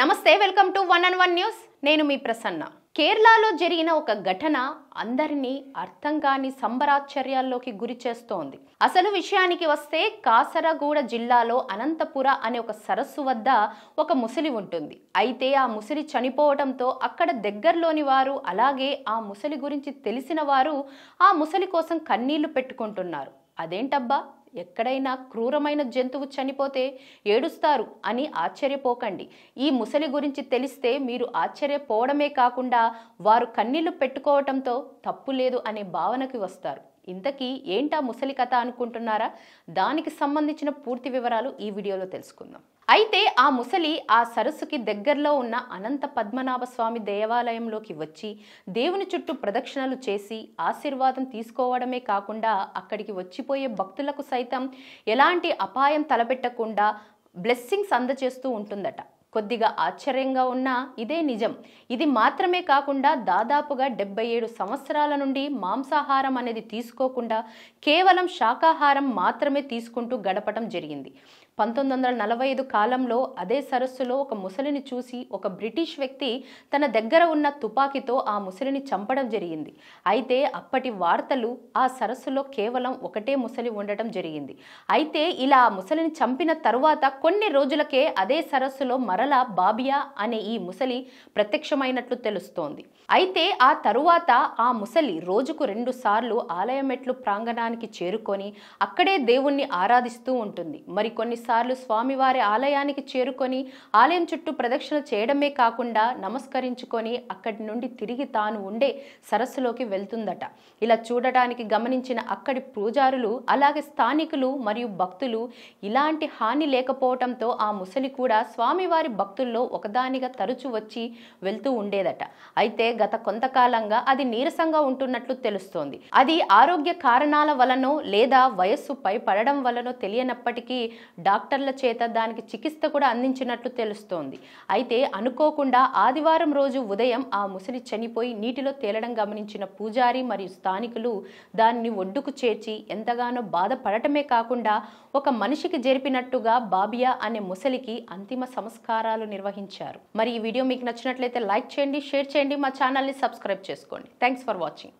నమస్తే welcome to one and one news నేను మీ ప్రసన్న కేరళలో జరిగిన ఒక ఘటన అందరినీ అర్థం కాని సంబరాశ్చర్యాల్లోకి గురి చేస్తోంది అసలు విషయానికి వస్తే కాసరగూడ జిల్లాలో అనంతపుర అనే ఒక సరస్సు వద్ద ఒక ముసలి ఉంటుంది అయితే ఆ ముసలి చనిపోవడంతో అక్కడ దగ్గరలోని వారు అలాగే ఆ ముసలి గురించి తెలిసిన వారు ఆ ముసలి కోసం కన్నీళ్లు పెట్టుకుంటున్నారు అదేంటబ్బా ఎక్కడైనా క్రూరమైన జంతువు చనిపోతే ఏడుస్తారు అని ఆశ్చర్యపోకండి ఈ ముసలి గురించి తెలిస్తే మీరు ఆశ్చర్యపోవడమే కాకుండా వారు కన్నీళ్లు పెట్టుకోవటంతో తప్పు లేదు అనే భావనకి వస్తారు ఇంతకీ ఏంటా ముసలి కథ అనుకుంటున్నారా దానికి సంబంధించిన పూర్తి వివరాలు ఈ వీడియోలో తెలుసుకుందాం అయితే ఆ ముసలి ఆ సరస్సుకి దగ్గరలో ఉన్న అనంత పద్మనాభ స్వామి దేవాలయంలోకి వచ్చి దేవుని చుట్టూ ప్రదక్షిణలు చేసి ఆశీర్వాదం తీసుకోవడమే కాకుండా అక్కడికి వచ్చిపోయే భక్తులకు సైతం ఎలాంటి అపాయం తలపెట్టకుండా బ్లెస్సింగ్స్ అందజేస్తూ ఉంటుందట కొద్దిగా ఆశ్చర్యంగా ఉన్నా ఇదే నిజం ఇది మాత్రమే కాకుండా దాదాపుగా డెబ్బై ఏడు సంవత్సరాల నుండి మాంసాహారం అనేది తీసుకోకుండా కేవలం శాకాహారం మాత్రమే తీసుకుంటూ గడపటం జరిగింది పంతొమ్మిది వందల నలభై ఐదు కాలంలో అదే సరస్సులో ఒక ముసలిని చూసి ఒక బ్రిటిష్ వ్యక్తి తన దగ్గర ఉన్న తుపాకీతో ఆ ముసలిని చంపడం జరిగింది అయితే అప్పటి వార్తలు ఆ సరస్సులో కేవలం ఒకటే ముసలి ఉండటం జరిగింది అయితే ఇలా ఆ ముసలిని చంపిన తరువాత కొన్ని రోజులకే అదే సరస్సులో మరలా బాబియా అనే ఈ ముసలి ప్రత్యక్షమైనట్లు తెలుస్తోంది అయితే ఆ తరువాత ఆ ముసలి రోజుకు రెండు సార్లు ఆలయమెట్లు ప్రాంగణానికి చేరుకొని అక్కడే దేవుణ్ణి ఆరాధిస్తూ ఉంటుంది మరికొన్నిసార్లు స్వామివారి ఆలయానికి చేరుకొని ఆలయం చుట్టూ ప్రదక్షిణ చేయడమే కాకుండా నమస్కరించుకొని అక్కడి నుండి తిరిగి తాను ఉండే సరస్సులోకి వెళ్తుందట ఇలా చూడటానికి గమనించిన అక్కడి పూజారులు అలాగే స్థానికులు మరియు భక్తులు ఇలాంటి హాని లేకపోవటంతో ఆ ముసలి కూడా స్వామివారి భక్తుల్లో ఒకదానిగా తరచు వచ్చి వెళ్తూ ఉండేదట అయితే గత కొంతకాలంగా అది నీరసంగా ఉంటున్నట్లు తెలుస్తోంది అది ఆరోగ్య కారణాల వలనో లేదా వయస్సుపై పడడం వలనో తెలియనప్పటికీ డాక్టర్ల చేత దానికి చికిత్స కూడా అందించినట్లు తెలుస్తోంది అయితే అనుకోకుండా ఆదివారం రోజు ఉదయం ఆ ముసలి చనిపోయి నీటిలో తేలడం గమనించిన పూజారి మరియు స్థానికులు దాన్ని ఒడ్డుకు చేర్చి ఎంతగానో బాధపడటమే కాకుండా ఒక మనిషికి జరిపినట్టుగా బాబియా అనే ముసలికి అంతిమ సంస్కారాలు నిర్వహించారు మరి ఈ వీడియో మీకు నచ్చినట్లయితే లైక్ చేయండి షేర్ చేయండి మా ఛానల్ని సబ్స్క్రైబ్ చేసుకోండి థ్యాంక్స్ ఫర్ వాచింగ్